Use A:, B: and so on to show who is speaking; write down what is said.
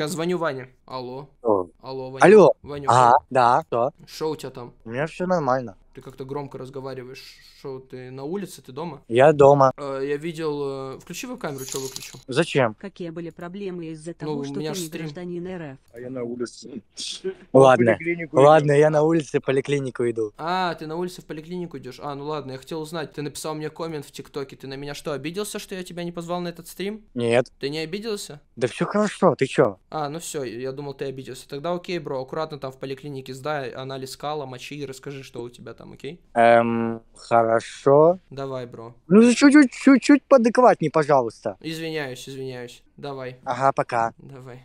A: Сейчас звоню Ване. Алло. О, Алло, Ванюк. Алло. Ванюк. А, да, что? Что у тебя там? У меня все нормально. Ты как-то громко разговариваешь. Что ты на улице, ты дома?
B: Я дома.
A: Э, я видел. Э, включи вы камеру, что выключу. Зачем? Какие были проблемы из-за ну, того, ну, что ты не стрим. гражданин РФ? А я на улице. Ладно. Ладно, я на улице в поликлинику иду. А, ты на улице в поликлинику идешь. А, ну ладно, я хотел узнать. Ты написал мне коммент в ТикТоке. Ты на меня что, обиделся, что я тебя не позвал на этот стрим? Нет. Ты не обиделся? Да все хорошо, ты чё? А, ну все, я думал, ты обиделся. Тогда да, окей, бро, аккуратно там в поликлинике сдай анализ кала, мочи и расскажи, что у тебя там, окей? Эм, хорошо. Давай, бро. Ну, чуть-чуть, чуть-чуть поадекватнее, пожалуйста. Извиняюсь, извиняюсь. Давай. Ага, пока. Давай.